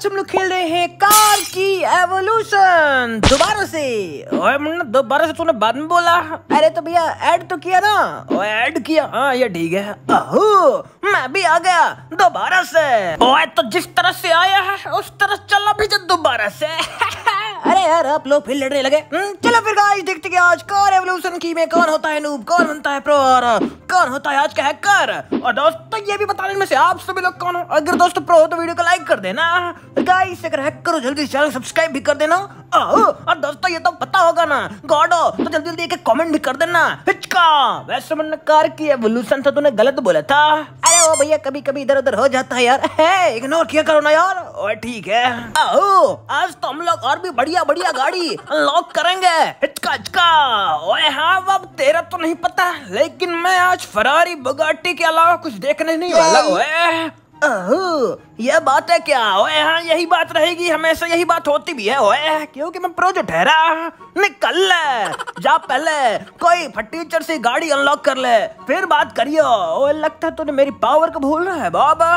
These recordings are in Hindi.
आज हम लोग खेल रहे हैं कार की एवोल्यूशन दोबारा से ओए मुन्ना दोबारा से तूने बाद में बोला अरे तो भैया ऐड तो किया ना ओए ऐड किया हाँ ये ठीक है अहो मैं भी आ गया दोबारा से ओए तो जिस तरह से आया है उस तरह चला भी दोबारा से अरे यार आप लोग फिर लड़ने लगे हम्म, चलो फिर गाइस देखते हैं आज कार एवोल्यूशन की में कौन होता है नूब कौन बनता है प्रो और कौन होता है आज का हैकर और दोस्तों ये भी बता में से आप सभी लोग कौन हो अगर दोस्तों प्रो हो तो वीडियो को लाइक कर देना गाइस अगर हैकर हो जल्दी चैनल सब्सक्राइब भी कर देना और दोस्तों ये तो पता होगा ना गॉड तो जल्दी जल्दी एक कमेंट भी कर देना हिचका वैसे मैंने कार की एवोल्यूशन था तूने गलत बोला था ओ भैया कभी कभी इधर उधर हो जाता है यार है इग्नोर किया करो ना यार और ठीक है आओ आज तो हम लोग और भी बढ़िया बढ़िया गाड़ी अनलॉक करेंगे हिचका हिचका ओए हाँ अब तेरा तो नहीं पता लेकिन मैं आज फरारी बुगाटी के अलावा कुछ देखने नहीं वाला यह बात है क्या ओए हाँ यही बात रहेगी हमेशा यही बात होती भी है ओए हाँ, क्योंकि मैं प्रो जो ठहरा निकल ले जा पहले कोई फटीचर से गाड़ी अनलॉक कर ले फिर बात करियो ओए लगता तूने मेरी पावर को भूल रहा है बाबा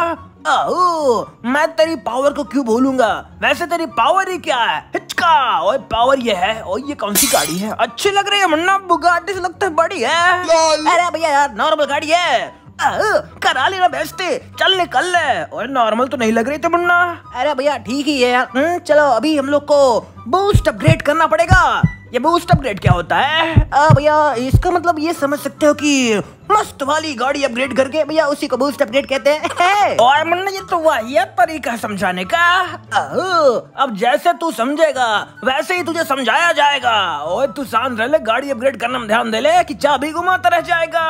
अहो मैं तेरी पावर को क्यों भूलूंगा वैसे तेरी पावर ही क्या है हिचका ओए पावर ये है और ये कौन सी गाड़ी है अच्छी लग रही है मुन्ना बुगाटी से लगता है बड़ी है अरे भैया यार नॉर्मल गाड़ी है करा लेना बेचते चल निकल ले और नॉर्मल तो नहीं लग रही थे मुन्ना अरे भैया ठीक ही है यार हम्म, चलो अभी हम लोग को बूस्ट अपग्रेड करना पड़ेगा ये बूस्ट अपग्रेड क्या होता है भैया इसका मतलब ये समझ सकते हो कि मस्त वाली गाड़ी अपग्रेड करके भैया उसी को बूस्ट अपग्रेड कहते हैं और मन ये तो वाहियत तरीका समझाने का अब जैसे तू समझेगा वैसे ही तुझे समझाया जाएगा और तू शांत रह ले गाड़ी अपग्रेड करने में ध्यान दे ले कि चाबी घुमाता रह जाएगा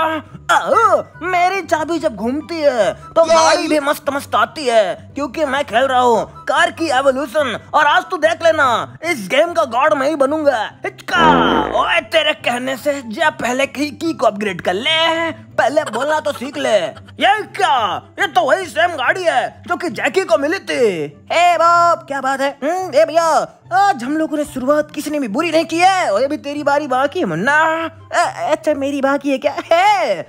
मेरी चाबी जब घूमती है तो गाड़ी भी मस्त मस्त आती है क्योंकि मैं खेल रहा हूँ कार की एवोल्यूशन और आज तू देख लेना इस गेम का गॉड मैं ही बनूंगा तेरे कहने से जब पहले की को अपग्रेड कर ले पहले बोलना तो सीख ले ये क्या ये तो वही सेम गाड़ी है जो कि जैकी को मिली थी हे बाप क्या बात है हम्म? ए भैया आज हम लोगों ने शुरुआत किसी ने भी बुरी नहीं की है और ये भी तेरी बारी बाकी है मुन्ना अच्छा मेरी बाकी है क्या है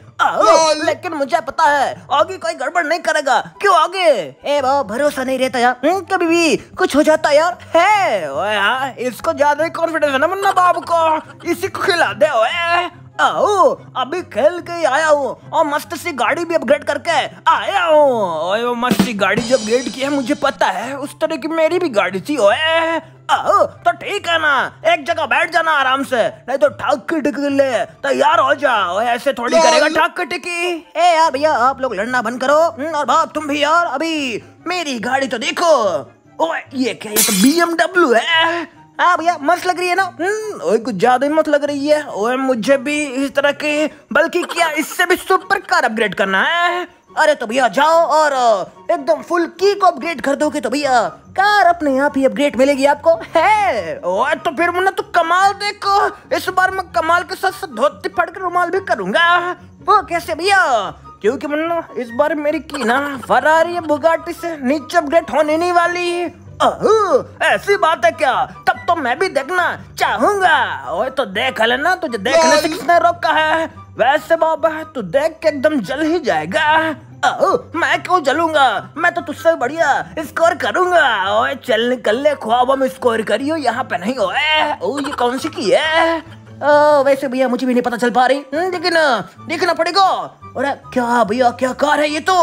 लेकिन मुझे पता है आगे कोई गड़बड़ नहीं करेगा क्यों आगे ए बाप भरोसा नहीं रहता यार हम्म, कभी भी कुछ हो जाता है यार है इसको ज्यादा कॉन्फिडेंस है ना मुन्ना बाप को इसी को खिला दे ओए आओ अभी खेल के ही आया हूँ और मस्त सी गाड़ी भी अपग्रेड करके आया हूँ मस्त सी गाड़ी जब अपग्रेड की है मुझे पता है उस तरह की मेरी भी गाड़ी थी ओए आओ तो ठीक है ना एक जगह बैठ जाना आराम से नहीं तो ठक टिकी ले तैयार हो जाओ ऐसे थोड़ी करेगा ठक टिकी ए यार भैया आप लोग लड़ना बंद करो हम्म, और भाप तुम भी यार अभी मेरी गाड़ी तो देखो ओए ये क्या ये तो बीएमडब्ल्यू है हाँ भैया मस्त लग रही है ना हम्म, ओए कुछ ज्यादा ही मस्त लग रही है ओए मुझे भी इस तरह की बल्कि क्या इससे भी सुपर कार अपग्रेड करना है अरे तो भैया जाओ और एकदम फुल की को अपग्रेड कर दोगे तो भैया कार अपने आप ही अपग्रेड मिलेगी आपको है ओए तो फिर मुन्ना तो कमाल देखो इस बार मैं कमाल के साथ साथ धोती फटकर रुमाल भी करूंगा वो कैसे भैया क्योंकि मुन्ना इस बार मेरी की ना फरारी बुगाटी से नीचे अपग्रेड होने नहीं वाली ऐसी बात है क्या तब तो मैं भी देखना चाहूंगा ओए तो देख लेना तुझे देखने से किसने रोका है वैसे बाबा तू देख के एकदम जल ही जाएगा मैं क्यों जलूंगा मैं तो तुझसे बढ़िया स्कोर करूंगा ओए चल निकल ले ख्वाबों में स्कोर करियो यहाँ पे नहीं ओए ओ ये कौन सी की है ओ, वैसे भैया मुझे भी नहीं पता चल पा रही लेकिन हम्म, देखना पड़ेगा अरे क्या भैया क्या कार है ये तो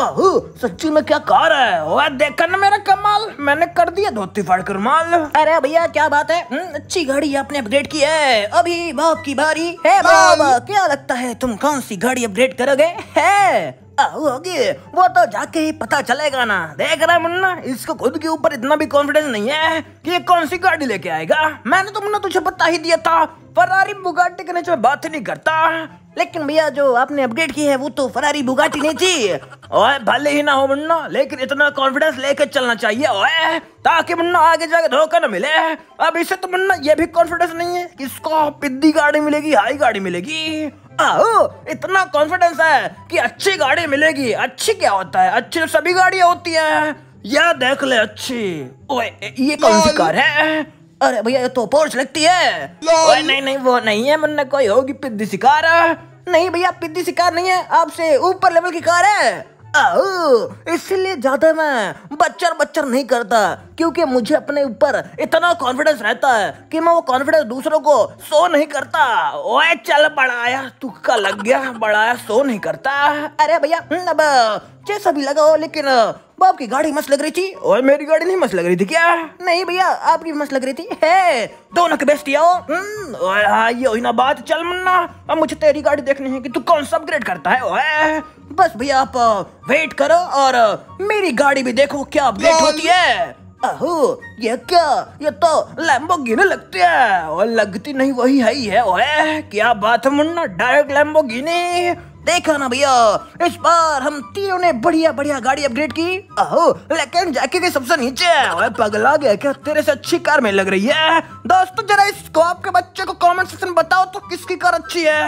सच्ची में क्या कह रहा है ओए देखा ना मेरा कमाल मैंने कर दिया धोती फाड़ कर माल अरे भैया क्या बात है हम्म, अच्छी गाड़ी आपने अपग्रेड की है अभी बाप की बारी है बाप क्या लगता है तुम कौन सी गाड़ी अपग्रेड करोगे है होगी वो तो जाके ही पता चलेगा ना देख रहा है मुन्ना इसको खुद के ऊपर इतना भी कॉन्फिडेंस नहीं है कि ये कौन सी गाड़ी लेके आएगा मैंने तो मुन्ना तुझे पता ही दिया था फरारी बुगाटी के नीचे बात नहीं करता लेकिन भैया जो आपने अपडेट की है वो तो फरारी बुगाटी नहीं थी ओए भले ही ना हो मुन्ना लेकिन इतना कॉन्फिडेंस लेके चलना चाहिए ओए ताकि मुन्ना आगे जाके धोखा ना मिले अब इसे तो मुन्ना ये भी कॉन्फिडेंस नहीं है किसको पिद्दी गाड़ी मिलेगी हाई गाड़ी मिलेगी आओ इतना कॉन्फिडेंस है कि अच्छी गाड़ी मिलेगी अच्छी क्या होता है अच्छी तो सभी गाड़ियां होती है या देख ले अच्छी ओए ये कौन सी कार है अरे भैया ये तो पोर्च लगती है ओए नहीं नहीं वो नहीं है मुन्ना कोई होगी पिद्दी शिकार नहीं भैया पिद्दी शिकार नहीं है आपसे ऊपर लेवल की कार है इसलिए ज्यादा मैं बच्चर बच्चर नहीं करता क्योंकि मुझे अपने ऊपर इतना कॉन्फिडेंस रहता है कि मैं वो कॉन्फिडेंस दूसरों को सो नहीं करता ओए चल बड़ाया तुक्का लग गया बड़ाया सो नहीं करता अरे भैया अब जैसा भी लगा हो लेकिन बाप की गाड़ी मस्त लग रही थी और मेरी गाड़ी नहीं मस्त लग रही थी क्या नहीं भैया आपकी मस्त लग रही थी है दोनों के बेस्ट आओ हम्म, हाँ, ये हुई ना बात चल मुन्ना अब मुझे तेरी गाड़ी देखनी है कि तू कौन सा अपग्रेड करता है ओए बस भैया आप वेट करो और मेरी गाड़ी भी देखो क्या अपग्रेड होती है अहो ये क्या ये तो लैम्बो गिने लगती है और लगती नहीं वही है ही है ओए क्या बात है मुन्ना डायरेक्ट लैम्बो लैम्बोगिनी देखा ना भैया इस बार हम तीनों ने बढ़िया बढ़िया गाड़ी अपग्रेड की अहो लेकिन जैके के सबसे नीचे पगला गया क्या तेरे से अच्छी कार में लग रही है दोस्तों जरा इस आपके के बच्चे को कमेंट सेक्शन बताओ तो किसकी कार अच्छी है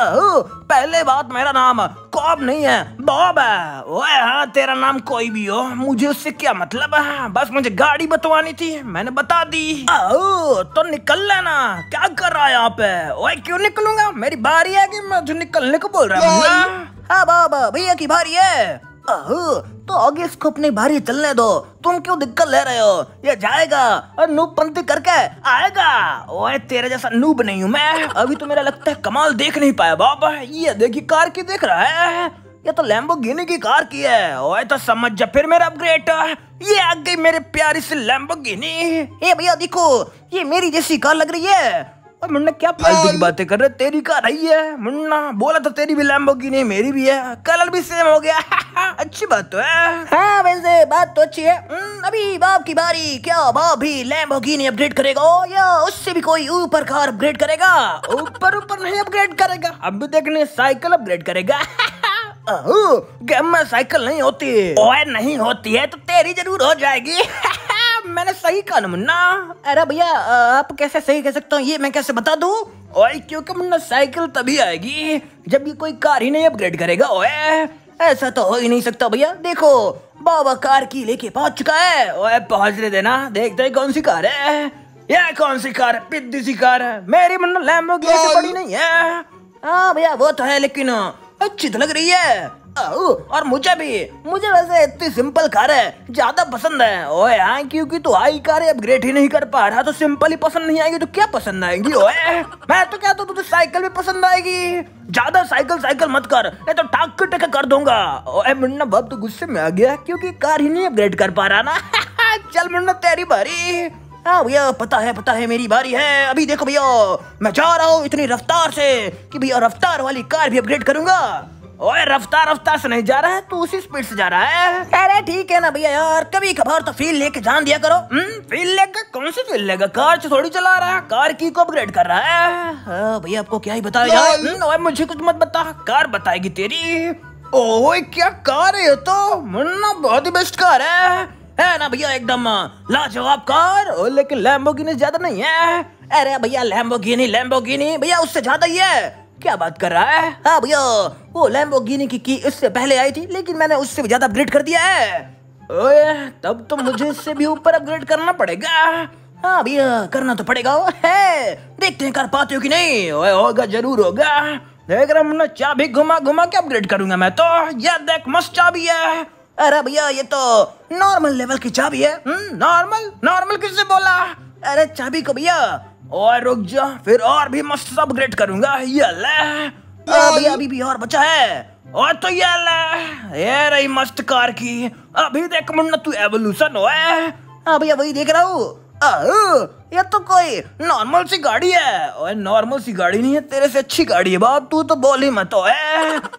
अहो पहले बात मेरा नाम बॉब नहीं है बॉब है ओए हाँ तेरा नाम कोई भी हो मुझे उससे क्या मतलब है बस मुझे गाड़ी बतवानी थी मैंने बता दी ओ तो निकल लेना क्या कर रहा है यहाँ पे ओए क्यों निकलूंगा मेरी बारी है कि जो निकलने को बोल रहा हूँ हाँ? हाँ, बाबा भैया की बारी है तो आगे इसको अपनी भारी चलने दो तुम क्यों दिक्कत ले रहे हो ये जाएगा और नूब पंती करके आएगा ओए तेरे जैसा नूब नहीं हूँ मैं अभी तो मेरा लगता है कमाल देख नहीं पाया बाबा ये देखी कार की देख रहा है ये तो लैम्बोगिनी की कार की है ओए तो समझ जा फिर मेरा अपग्रेड ये आ गई मेरे प्यारी से लैम्बो ये भैया देखो ये मेरी जैसी कार लग रही है और मुन्ना क्या फालतू की बातें कर रहे तेरी कार आई है मुन्ना बोला तो तेरी भी नहीं मेरी भी है कलर भी सेम हो गया अच्छी बात तो है हाँ वैसे बात तो अच्छी है हम्म, अभी बाप की बारी क्या बाप भी नहीं अपग्रेड करेगा या उससे भी कोई ऊपर कार अपग्रेड करेगा ऊपर ऊपर नहीं अपग्रेड करेगा अब देखने साइकिल अपग्रेड करेगा गेम में साइकिल नहीं होती ओए नहीं होती है तो तेरी जरूर हो जाएगी मैंने सही कहा ना मुन्ना अरे भैया आप कैसे सही कह सकते हो ये मैं कैसे बता दू ओए क्योंकि मुन्ना साइकिल तभी आएगी जब ये कोई कार ही नहीं अपग्रेड करेगा ओए ऐसा तो हो ही नहीं सकता भैया देखो बाबा कार की लेके पहुंच चुका है ओए रहे देना देखते हैं कौन सी कार है ये कौन सी कार है पिद्दी सी कार है मेरी मुन्ना लैम्बोर्गिनी की बड़ी नहीं है हाँ भैया वो तो है लेकिन अच्छी तो लग रही है और मुझे भी मुझे वैसे इतनी सिंपल कार है ज्यादा पसंद है ओए हाँ क्योंकि तू तो आई कार अपग्रेड ही नहीं कर पा रहा तो सिंपल ही पसंद नहीं आएगी तो क्या पसंद आएगी ओए मैं तो क्या तो तुझे साइकिल भी पसंद आएगी ज्यादा साइकिल साइकिल मत कर नहीं तो टाक टक कर दूंगा ओए मुन्ना बाप तो गुस्से में आ गया क्योंकि कार ही नहीं अपग्रेड कर पा रहा ना चल मुन्ना तेरी बारी हाँ भैया पता है पता है मेरी बारी है अभी देखो भैया मैं जा रहा हूँ इतनी रफ्तार से कि भैया रफ्तार वाली कार भी अपग्रेड करूंगा ओए रफ्तार रफ्तार से नहीं जा रहा है तू उसी स्पीड से जा रहा है अरे ठीक है ना भैया यार कभी कभार तो फील लेके जान दिया करो फील हम्म, लेके कौन सी फील लेगा कार थोड़ी चला रहा है कार की को अपग्रेड कर रहा है हाँ, भैया आपको क्या ही बताया हम्म, मुझे कुछ मत बता कार बताएगी तेरी ओए क्या कार है तो मुन्ना बहुत ही बेस्ट कार है है ना भैया एकदम लाजवाब कार लेकिन लैम्बोगिनी ज्यादा नहीं है अरे भैया लैम्बोगिनी लैम्बोगिनी भैया उससे ज्यादा ही है क्या बात कर रहा है हाँ भैया वो लैम्बोगिनी की की इससे पहले आई थी लेकिन मैंने उससे भी ज्यादा अपग्रेड कर दिया है ओए तब तो मुझे इससे भी ऊपर अपग्रेड करना पड़ेगा हाँ भैया करना तो पड़ेगा है देखते हैं कर पाते हो कि नहीं ओए होगा जरूर होगा देख रहा मुन्ना चाबी घुमा घुमा के अपग्रेड करूंगा मैं तो यह देख मस्त चाबी है अरे भैया ये तो नॉर्मल लेवल की चाबी है नॉर्मल हम्म, नॉर्मल किससे बोला अरे चाबी को भैया और रुक जा फिर और भी मस्त अपग्रेड करूंगा ये ले अभी अभी भी और बचा है और तो ये ले ये रही मस्त कार की अभी देख मुन्ना तू एवोल्यूशन हो अभी अभी देख रहा हूँ ये तो कोई नॉर्मल सी गाड़ी है ओए नॉर्मल सी गाड़ी नहीं है तेरे से अच्छी गाड़ी है बाप तू तो बोली मत ओए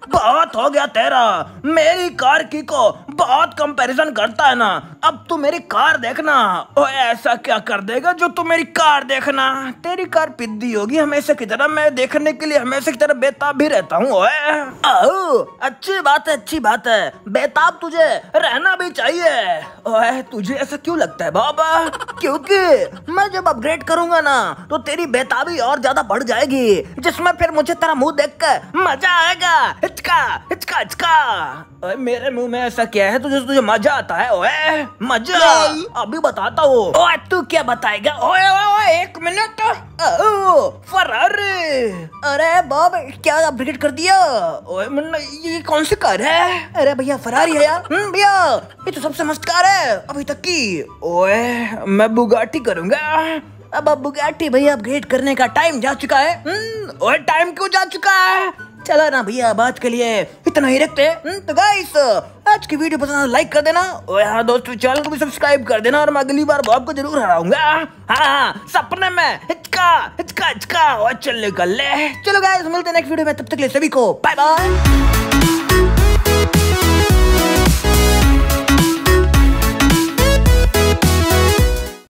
बहुत हो गया तेरा मेरी कार की को बहुत कंपैरिजन करता है ना अब तू मेरी कार देखना ओए ऐसा क्या कर देगा जो तू मेरी कार देखना तेरी कार पिद्दी होगी हमेशा की तरह मैं देखने के लिए हमेशा की तरह बेताब भी रहता हूँ अच्छी बात है अच्छी बात है बेताब तुझे रहना भी चाहिए ओए तुझे ऐसा क्यों लगता है बाबा क्योंकि मैं जब अपग्रेड करूंगा ना तो तेरी बेताबी और ज्यादा बढ़ जाएगी जिसमें फिर मुझे तेरा मुंह देख कर मजा आएगा हिचका हिचका हिचका अरे मेरे मुंह में ऐसा क्या है तुझे तुझे मजा आता है ओए मजा अभी बताता हूँ ओए तू क्या बताएगा ओए ओए एक मिनट फरारी अरे बॉब क्या अपग्रेड कर दिया ओए मुन्ना ये कौन सी कार है अरे भैया फरारी है यार हम्म, भैया ये तो सबसे मस्त कार है अभी तक की ओए मैं बुगाटी करूंगा अब अब बुगाटी भैया अपग्रेड करने का टाइम जा चुका है हम्म, और टाइम क्यों जा चुका है चला ना भैया आज के लिए इतना ही रखते हैं हम्म, तो गाइस आज की वीडियो पसंद लाइक तो कर देना और यहाँ दोस्तों चैनल को भी सब्सक्राइब कर देना और मैं अगली बार बाप को जरूर हराऊंगा हाँ, हाँ सपने में हिचका हिचका हिचका और चलने का ले चलो गाइस मिलते हैं नेक्स्ट वीडियो में तब तक ले सभी को बाय बाय